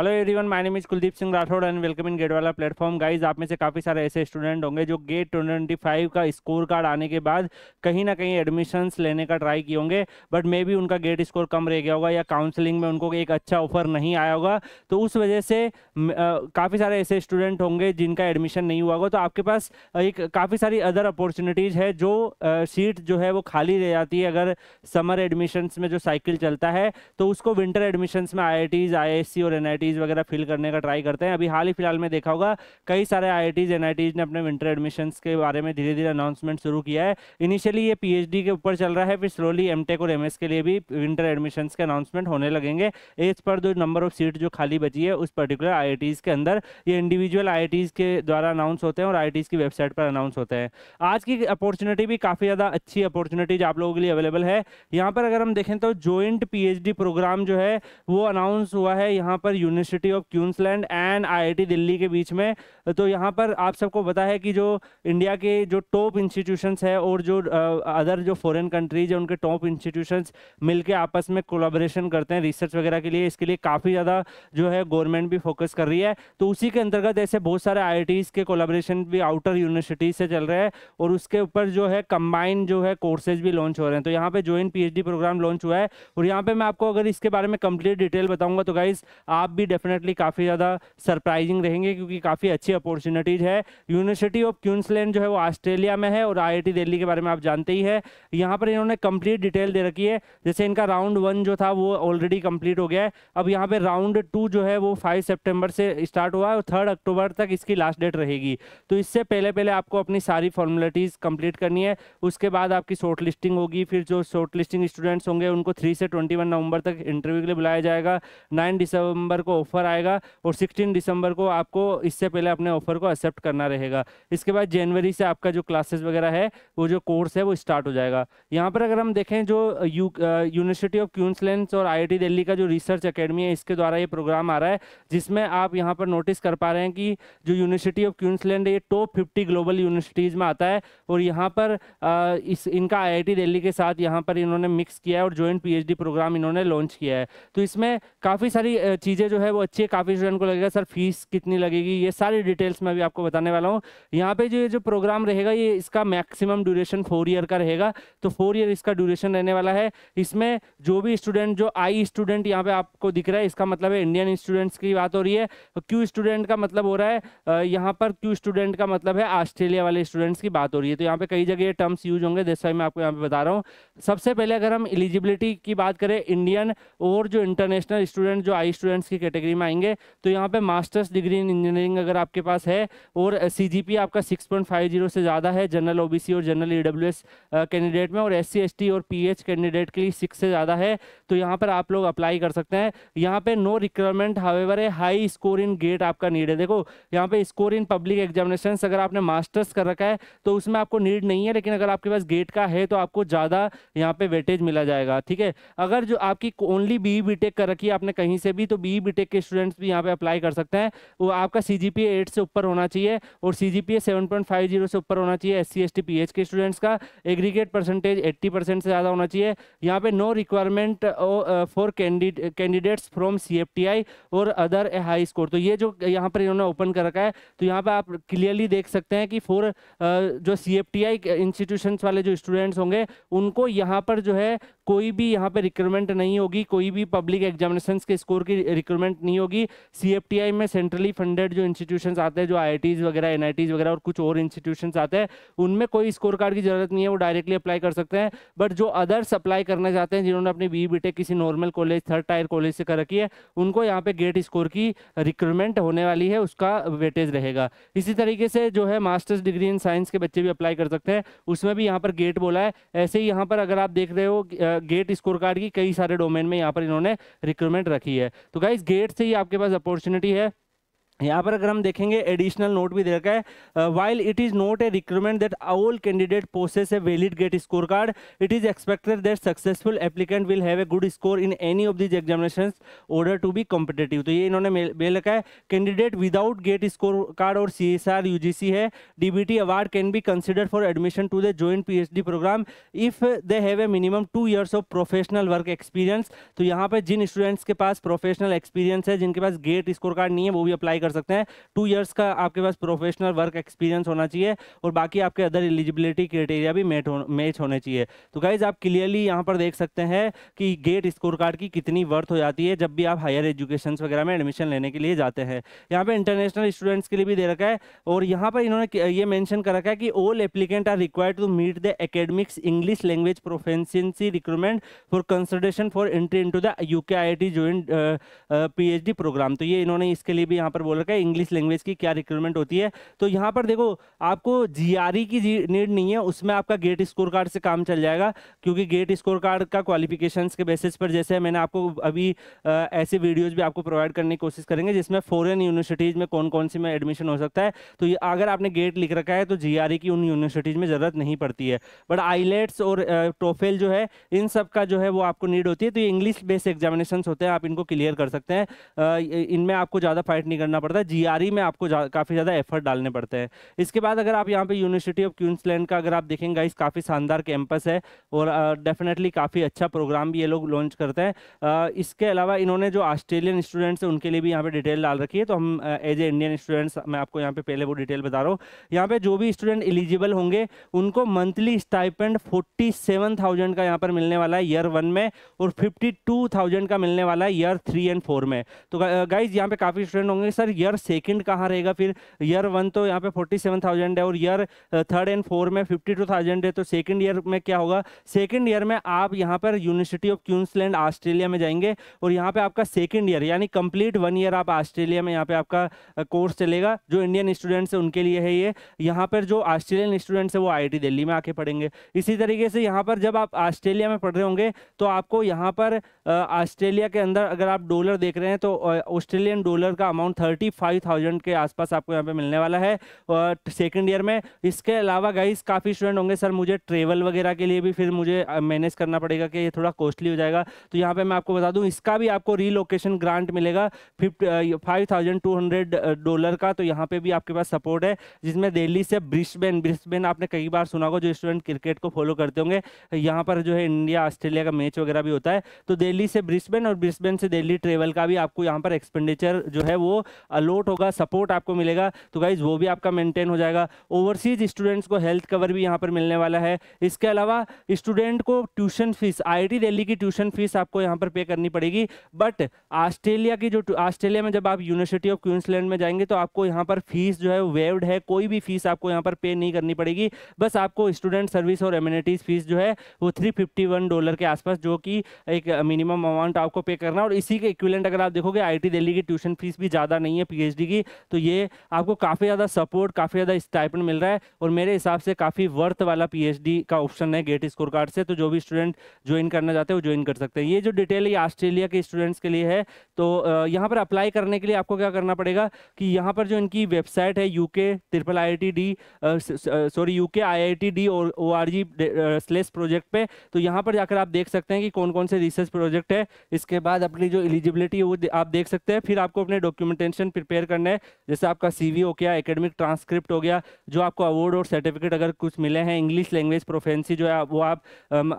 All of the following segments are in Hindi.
hello everyone my name is Kuldeep Singh Rathore and welcome in GATE वाला प्लेटफॉर्म गाइज आप में से काफ़ी सारे ऐसे स्टूडेंट होंगे जो गेट ट्वेंटी फाइव का स्कोर कार्ड आने के बाद कहीं ना कहीं एडमिशन्स लेने का ट्राई किए होंगे बट मे भी उनका गेट स्कोर कम रह गया होगा या काउंसलिंग में उनको एक अच्छा ऑफर नहीं आया होगा तो उस वजह से काफ़ी सारे ऐसे स्टूडेंट होंगे जिनका एडमिशन नहीं हुआ होगा तो आपके पास एक काफ़ी सारी अदर अपॉर्चुनिटीज़ है जो सीट जो है वो खाली रह जाती है अगर समर एडमिशन्स में जो साइकिल चलता है तो उसको विंटर एडमिशन्स में आई और एन आईआईटीज वगैरह फिल करने का ट्राई करते हैं अभी हाल ही फिलहाल में देखा होगा कई सारे आई एनआईटीज ने अपने विंटर एडमिशन के बारे में धीरे धीरे अनाउंसमेंट शुरू किया है इनिशियली ये पीएचडी के ऊपर चल रहा है फिर स्लोली एम और एम के लिए भी विंटर एडमिशन के अनाउंसमेंट होने लगेंगे एज पर जो नंबर ऑफ सीट जो खाली बची है उस पर्टिकुलर आई के अंदर ये इंडिविजुअल आई के द्वारा अनाउंस होते हैं और आई की वेबसाइट पर अनाउंस होते हैं आज की अपॉर्चुनिटी भी काफ़ी ज़्यादा अच्छी अपॉर्चुनिटीज आप लोगों के लिए अवेलेबल है यहाँ पर अगर हम देखें तो जॉइंट पीएचडी प्रोग्राम जो है वो अनाउंस हुआ है यहाँ पर university of Queensland and IIT Delhi के बीच में तो यहाँ पर आप सबको पता है कि जो इंडिया के जो टॉप इंस्टीट्यूशंस है और जो अदर जो फॉरेन कंट्रीज है उनके टॉप इंस्टीट्यूशंस मिलके आपस में कोलाब्रेशन करते हैं रिसर्च वगैरह के लिए इसके लिए काफ़ी ज़्यादा जो है गवर्नमेंट भी फोकस कर रही है तो उसी के अंतर्गत ऐसे बहुत सारे आई के कोलाब्रेशन भी आउटर यूनिवर्सिटीज से चल रहे हैं और उसके ऊपर जो है कंबाइंड जो है कोर्सेज भी लॉन्च हो रहे हैं तो यहाँ पे ज्वाइन पीएचडी प्रोग्राम लॉन्च हुआ है और यहाँ पे मैं आपको अगर इसके बारे में कंप्लीट डिटेल बताऊंगा तो गाइज आप भी डेफिनेटली काफ़ी ज़्यादा सरप्राइजिंग रहेंगे क्योंकि काफ़ी अच्छी अपॉर्चुनिटीज़ है यूनिवर्सिटी ऑफ क्यूंसलैंड जो है वो ऑस्ट्रेलिया में है और आई दिल्ली के बारे में आप जानते ही है यहाँ पर इन्होंने कंप्लीट डिटेल दे रखी है जैसे इनका राउंड वन जो था वो ऑलरेडी कंप्लीट हो गया है अब यहाँ पर राउंड टू जो है वो फाइव सेप्टेम्बर से स्टार्ट हुआ है और थर्ड अक्टूबर तक इसकी लास्ट डेट रहेगी तो इससे पहले पहले आपको अपनी सारी फॉर्मेलिटीज़ कंप्लीट करनी है उसके बाद आपकी शॉर्ट लिस्टिंग होगी फिर जो शॉर्ट लिस्टिंग स्टूडेंट्स होंगे उनको थ्री से ट्वेंटी नवंबर तक इंटरव्यू के लिए बुलाया जाएगा नाइन दिसंबर को आपको ऑफर आएगा और सिक्सटीन दिसंबर को आपको इससे पहले अपने ऑफर को एक्सेप्ट करना रहेगा इसके बाद जनवरी से आपका जो क्लासेस वगैरह है वो जो कोर्स है वो स्टार्ट हो जाएगा यहाँ पर अगर हम देखें जो यूनिवर्सिटी ऑफ क्यूंसलैंड और आई दिल्ली का जो रिसर्च अकेडमी है इसके द्वारा ये प्रोग्राम आ रहा है जिसमें आप यहाँ पर नोटिस कर पा रहे हैं कि जो यूनिवर्सिटी ऑफ क्यूंसलैंड है ये टॉप फिफ्टी ग्लोबल यूनिवर्सिटीज़ में आता है और यहाँ पर इस इनका आई दिल्ली के साथ यहाँ पर इन्होंने मिक्स किया है और जॉइंट पी प्रोग्राम इन्होंने लॉन्च किया है तो इसमें काफ़ी सारी चीज़ें जो है वो अच्छी है काफ़ी स्टूडेंट को लगेगा सर फीस कितनी लगेगी ये सारी डिटेल्स मैं भी आपको बताने वाला हूँ यहाँ पे जो ये जो प्रोग्राम रहेगा ये इसका मैक्सिमम ड्यूरेशन फोर ईयर का रहेगा तो फोर ईयर इसका ड्यूरेशन रहने वाला है इसमें जो भी स्टूडेंट जो आई स्टूडेंट यहाँ पर आपको दिख रहा है इसका मतलब है इंडियन स्टूडेंट्स की बात हो रही है क्यू स्टूडेंट का मतलब हो रहा है यहाँ पर क्यू स्टूडेंट का मतलब है ऑस्ट्रेलिया वाले स्टूडेंट्स की बात हो रही है तो यहाँ पर कई जगह ये टर्म्स यूज होंगे जैसे मैं आपको यहाँ पर बता रहा हूँ सबसे पहले अगर हम एलिजिबिलिटी की बात करें इंडियन और जो इंटरनेशनल स्टूडेंट जो आई स्टूडेंट्स की कैटेगरी में आएंगे तो यहाँ पे मास्टर्स डिग्री इन इंजीनियरिंग अगर आपके पास है और सी आपका 6.50 से ज़्यादा है जनरल ओबीसी और जनरल ई कैंडिडेट में और एस सी और पी कैंडिडेट के लिए सिक्स से ज़्यादा है तो यहाँ पर आप लोग अप्लाई कर सकते हैं यहाँ पे नो रिक्वायरमेंट हावेवर है हाई स्कोर इन गेट आपका नीड है देखो यहाँ पे स्कोर इन पब्लिक एग्जामिनेशन अगर आपने मास्टर्स कर रखा है तो उसमें आपको नीड नहीं है लेकिन अगर आपके पास गेट का है तो आपको ज़्यादा यहाँ पे वेटेज मिला जाएगा ठीक है अगर जो आपकी ओनली बी बी कर रखी है आपने कहीं से भी तो बी बी e टेक के स्टूडेंट्स भी यहाँ पे अप्लाई कर सकते हैं वो आपका सी जी से ऊपर होना चाहिए और सी जी से ऊपर होना चाहिए एस सी एस के स्टूडेंट्स का एग्रीगेट परसेंटेज एट्टी से ज़्यादा होना चाहिए यहाँ पे no requirement for candidates from C और अदर हाई स्कोर तो ये जो यहाँ पर इन्होंने ओपन कर रखा है तो यहाँ पर आप क्लियरली देख सकते हैं कि फोर जो सी इंस्टीट्यूशन वाले जो स्टूडेंट्स होंगे उनको यहाँ पर जो है कोई भी यहाँ पे रिक्रूटमेंट नहीं होगी कोई भी पब्लिक एग्जामिनेशन के स्कोर की रिक्रूटमेंट नहीं होगी सी में सेंट्रली फंडेड जो इंस्टीट्यूशन आते हैं जो आई वगैरह एन वगैरह और कुछ और इंस्टीट्यूशन आते हैं उनमें कोई स्कोर कार्ड की जरूरत नहीं है वो डायरेक्टली अप्लाई कर सकते हैं बट जो अदर्स अप्लाई करना चाहते हैं जिन्होंने अपनी बी बी किसी normal college third tier college से कर रखी है उनको यहाँ पे गेट स्कोर की रिक्रूटमेंट होने वाली है उसका वेटेज रहेगा इसी तरीके से जो है मास्टर्स डिग्री इन साइंस के बच्चे भी अप्लाई कर सकते हैं उसमें भी यहाँ पर गेट बोला है ऐसे ही यहाँ पर अगर आप देख रहे हो गेट स्कोर कार्ड की कई सारे डोमेन में यहाँ पर इन्होंने रिक्रूटमेंट रखी है तो गाइज गेट से ही आपके पास अपॉर्चुनिटी है यहाँ पर अगर हम देखेंगे एडिशनल नोट भी दे रखा है while it is not a recruitment that all candidate possess a valid GATE score card it is expected that successful applicant will have a good score in any of these examination order to be competitive तो ये इन्होंने मेल रखा है candidate without GATE score card और C S R U G C है D B T award can be consider for admission to the joint P H D program if they have a minimum two years of professional work experience तो यहाँ पर जिन स्टूडेंट्स के पास प्रोफेशनल एक्सपीरियंस है जिनके पास गेट स्कोर कार्ड नहीं है वो भी अप्लाई कर कर सकते हैं टू ईयर्स का आपके पास प्रोफेशनल वर्क एक्सपीरियंस होना चाहिए और बाकी आपके अदर एलिजिबिलिटी क्राइटेरिया भी मेट हो मैच होने चाहिए तो गाइज आप क्लियरली यहाँ पर देख सकते हैं कि गेट स्कोर कार्ड की कितनी वर्थ हो जाती है जब भी आप हायर एजुकेशन वगैरह में एडमिशन लेने के लिए जाते हैं यहाँ पर इंटरनेशनल स्टूडेंट्स के लिए भी दे रखा है और यहाँ पर इन्होंने ये मैंशन कर रखा है कि all applicant are required to meet the academics English language proficiency recruitment for consultation for entry into the U K I I T join P H D program तो ये इन्होंने इसके लिए भी यहाँ पर बोला रखा है इंग्लिश लैंग्वेज की क्या रिक्रूटमेंट होती है तो यहाँ पर देखो आपको जीआरई e की नीड नहीं है उसमें आपका गेट स्कोर कार्ड से काम चल जाएगा क्योंकि गेट स्कोर कार्ड का क्वालिफिकेशन के बेसिस पर जैसे मैंने आपको अभी आ, ऐसे वीडियोज भी आपको प्रोवाइड करने की कोशिश करेंगे जिसमें फॉरन यूनिवर्सिटीज़ में कौन कौन सी में एडमिशन हो सकता है तो अगर आपने गेट लिख रखा है तो जी e की उन यूनिवर्सिटीज़ में ज़रूरत नहीं पड़ती है बट आईलेट्स और टोफेल जो है इन सब का जो है वो आपको नीड होती है तो ये इंग्लिश बेस्ड एग्जामिनेशन होते हैं आप इनको क्लियर कर सकते हैं इनमें आपको ज़्यादा फाइट नहीं करना पड़ता पड़ता है जीआरई e में आपको जा, काफ़ी ज़्यादा एफर्ट डालने पड़ते हैं इसके बाद अगर आप यहाँ पे यूनिवर्सिटी ऑफ क्वींसलैंड का अगर आप देखेंगे गाइस काफ़ी शानदार कैंपस है और डेफिनेटली काफ़ी अच्छा प्रोग्राम भी ये लोग लॉन्च करते हैं इसके अलावा इन्होंने जो ऑस्ट्रेलियन स्टूडेंट्स हैं उनके लिए भी यहाँ पर डिटेल डाल रखी है तो हम एज ए इंडियन स्टूडेंट्स मैं आपको यहाँ पर पहले वो डिटेल बता रहा हूँ यहाँ पर जो भी स्टूडेंट एलिजिबल होंगे उनको monthly stipend forty seven thousand का यहाँ पर मिलने वाला है ईयर वन में और फिफ्टी टू थाउजेंड का मिलने वाला है ईयर थ्री एंड फोर में तो गाइज यहाँ पे काफ़ी स्टूडेंट होंगे सर यार ईयर सेकंड कहाँ रहेगा फिर ईयर वन तो यहाँ पे फोर्टी सेवन थाउजेंड है और ईयर थर्ड एंड फोर में फिफ्टी टू थाउजेंड है तो सेकंड ईयर में क्या होगा सेकंड ईयर में आप यहाँ पर यूनिवर्सिटी ऑफ क्यूंसलैंड ऑस्ट्रेलिया में जाएंगे और यहाँ पे आपका सेकेंड ईयर यानी कंप्लीट वन ईयर आप ऑस्ट्रेलिया में यहाँ पर आपका कोर्स uh, चलेगा जो इंडियन स्टूडेंट्स है उनके लिए है ये यहाँ पर जो ऑस्ट्रेलियन स्टूडेंट्स है वो आई दिल्ली में आके पढ़ेंगे इसी तरीके से यहाँ पर जब आप ऑस्ट्रेलिया में पढ़ रहे होंगे तो आपको यहाँ पर ऑस्ट्रेलिया uh, के अंदर अगर आप डॉलर देख रहे हैं तो ऑस्ट्रेलियन uh, डॉलर का amount thirty thirty five thousand के आसपास आपको यहाँ पे मिलने वाला है और सेकेंड ईयर में इसके अलावा गाइस काफ़ी स्टूडेंट होंगे सर मुझे ट्रेवल वगैरह के लिए भी फिर मुझे मैनेज करना पड़ेगा कि ये थोड़ा कॉस्टली हो जाएगा तो यहाँ पर मैं आपको बता दूँ इसका भी आपको रीलोकेशन ग्रांट मिलेगा फिफ्टी डॉलर का तो यहाँ पर भी आपके पास सपोर्ट है जिसमें दिल्ली से ब्रिस्बेन ब्रिस्बेन आपने कई बार सुना होगा जो स्टूडेंट क्रिकेट को फॉलो करते होंगे यहाँ पर जो है इंडिया ऑस्ट्रेलिया का मैच वगैरह भी होता है तो दिल्ली से ब्रिस्बेन और ब्रिस्बेन से दिल्ली ट्रेवल का भी आपको यहाँ पर एक्सपेंडिचर जो है वो अलोट होगा सपोर्ट आपको मिलेगा तो गाइज वो भी आपका मेंटेन हो जाएगा ओवरसीज स्टूडेंट्स को हेल्थ कवर भी यहाँ पर मिलने वाला है इसके अलावा स्टूडेंट को ट्यूशन फीस आई दिल्ली की ट्यूशन फीस आपको यहाँ पर पे करनी पड़ेगी बट ऑस्ट्रेलिया की जो ऑस्ट्रेलिया में जब आप यूनिवर्सिटी ऑफ क्वींसलैंड में जाएंगे तो आपको यहाँ पर फीस जो है वेव्ड है कोई भी फीस आपको यहाँ पर पे नहीं करनी पड़ेगी बस आपको स्टूडेंट सर्विस और एम्यूनिटीज़ फीस जो है वो थ्री फिफ्टी वन डॉलर के आसपास जो कि एक मिनिमम अमाउंट आपको पे करना और इसी के इक्विलेंट अगर आप देखोगे आई दिल्ली की ट्यूशन फीस भी ज़्यादा नहीं है है पीएचडी की तो ये आपको काफ़ी ज़्यादा सपोर्ट काफ़ी ज़्यादा स्टाइपन मिल रहा है और मेरे हिसाब से काफ़ी वर्थ वाला पीएचडी का ऑप्शन है गेट स्कोर कार्ड से तो जो भी स्टूडेंट ज्वाइन करना चाहते हैं वो ज्वाइन कर सकते हैं ये जो डिटेल है ऑस्ट्रेलिया के स्टूडेंट्स के लिए है तो यहाँ पर अप्लाई करने के लिए आपको क्या करना पड़ेगा कि यहाँ पर जो इनकी वेबसाइट है यू के triple I sorry you K I और ओ आर जी स्लेस प्रोजेक्ट पर तो यहाँ पर जाकर आप देख सकते हैं कि कौन कौन से रिसर्च प्रोजेक्ट है इसके बाद अपनी जो एलिजिबिलिटी है वो आप देख सकते हैं फिर आपको अपने डॉक्यूमेंटेशन डॉक्यूमेंट प्रिपेयर करने हैं जैसे आपका सीवी हो गया एकेडमिक ट्रांसक्रिप्ट हो गया जो आपको अवार्ड और सर्टिफिकेट अगर कुछ मिले हैं इंग्लिश लैंग्वेज प्रोफेंसी जो है वो आप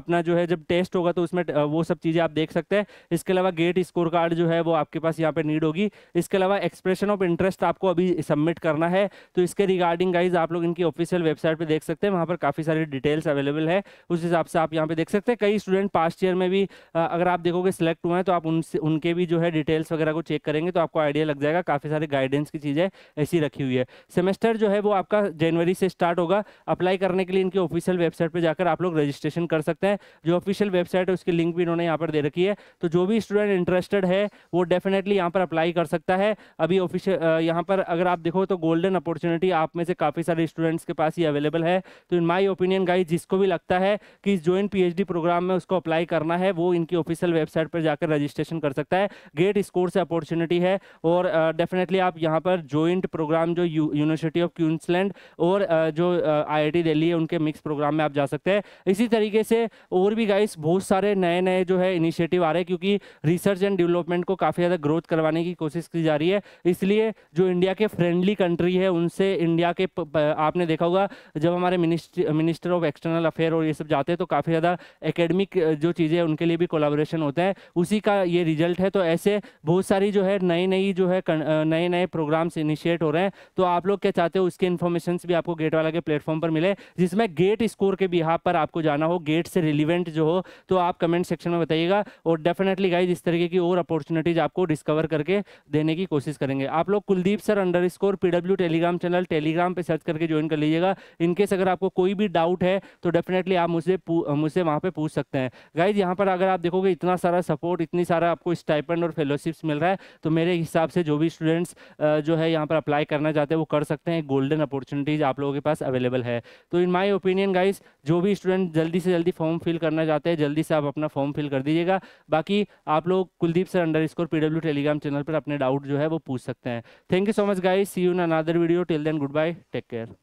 अपना जो है जब टेस्ट होगा तो उसमें वो सब चीज़ें आप देख सकते हैं इसके अलावा गेट स्कोर कार्ड जो है वो आपके पास यहाँ पर नीड होगी इसके अलावा एक्सप्रेशन ऑफ इंटरेस्ट आपको अभी सबमिट करना है तो इसके रिगार्डिंग गाइज आप लोग इनकी ऑफिशियल वेबसाइट पर देख सकते हैं वहाँ पर काफ़ी सारी डिटेल्स अवेलेबल है उस हिसाब से आप यहाँ पर देख सकते हैं कई स्टूडेंट पास्ट ईयर में भी अगर आप देखोगे सिलेक्ट हुए हैं तो आप उनसे उनके भी जो है डिटेल्स वगैरह को चेक करेंगे तो आपको आइडिया लग जाएगा काफ़ी सारे गाइडेंस की चीज़ें ऐसी रखी हुई है सेमेस्टर जो है वो आपका जनवरी से स्टार्ट होगा अप्लाई करने के लिए इनकी ऑफिशियल वेबसाइट पर जाकर आप लोग रजिस्ट्रेशन कर सकते हैं जो ऑफिशियल वेबसाइट है उसकी लिंक भी इन्होंने यहाँ पर दे रखी है तो जो भी स्टूडेंट इंटरेस्टेड है वो डेफिनेटली यहाँ पर अप्लाई कर सकता है अभी ऑफिशियल यहाँ पर अगर आप देखो तो गोल्डन अपॉर्चुनिटी आप में से काफ़ी सारे स्टूडेंट्स के पास ही अवेलेबल है तो इन माई ओपिनियन गाइज जिसको भी लगता है कि ज्वाइन पी प्रोग्राम में उसको अप्लाई करना है वो इनकी ऑफिशियल वेबसाइट पर जाकर रजिस्ट्रेशन कर सकता है गेट स्कोर से अपॉर्चुनिटी है और डेफिनेटली आप यहाँ पर जॉइंट प्रोग्राम जो यूनिवर्सिटी ऑफ क्यूंसलैंड और uh, जो आईआईटी uh, दिल्ली है उनके मिक्स प्रोग्राम में आप जा सकते हैं इसी तरीके से और भी गाइस बहुत सारे नए नए जो है इनिशिएटिव आ रहे हैं क्योंकि रिसर्च एंड डेवलपमेंट को काफ़ी ज़्यादा ग्रोथ करवाने की कोशिश की जा रही है इसलिए जो इंडिया के फ्रेंडली कंट्री है उनसे इंडिया के आपने देखा होगा जब हमारे मिनिस्टर ऑफ एक्सटर्नल अफेयर और ये सब जाते हैं तो काफ़ी ज़्यादा एकेडमिक uh, जो चीज़ें उनके लिए भी कोलाबोरेशन होता है उसी का ये रिजल्ट है तो ऐसे बहुत सारी जो है नई नई जो है नए नए प्रोग्राम्स इनिशिएट हो रहे हैं तो आप लोग क्या चाहते हो उसके इन्फॉर्मेशन भी आपको गेट वाला के प्लेटफॉर्म पर मिले जिसमें गेट स्कोर के बिहार पर आपको जाना हो गेट से रिलीवेंट जो हो तो आप कमेंट सेक्शन में बताइएगा और डेफिनेटली गाइज इस तरीके की और अपॉर्चुनिटीज आपको डिस्कवर करके देने की कोशिश करेंगे आप लोग Kuldeep sir underscore PW Telegram channel Telegram पर सर्च करके ज्वाइन कर लीजिएगा इनकेस अगर आपको कोई भी डाउट है तो डेफिनेटली आप मुझे मुझसे वहाँ पर पूछ सकते हैं गाइज यहाँ पर अगर आप देखोगे इतना सारा सपोर्ट इतनी सारा आपको स्टाइपेंड और फेलोशिप्स मिल रहा है तो मेरे हिसाब से जो भी स्टूडेंट्स जो है यहाँ पर अप्लाई करना चाहते हैं वो कर सकते हैं गोल्डन अपॉर्चुनिटीज़ आप लोगों के पास अवेलेबल है तो इन माई ओपिनियन गाइज जो भी स्टूडेंट जल्दी से जल्दी फॉर्म फिल करना चाहते हैं जल्दी से आप अपना फॉर्म फिल कर दीजिएगा बाकी आप लोग Kuldeep sir underscore Telegram channel पर अपने डाउट जो है वो पूछ सकते हैं thank you so much guys see you in another video till then goodbye take care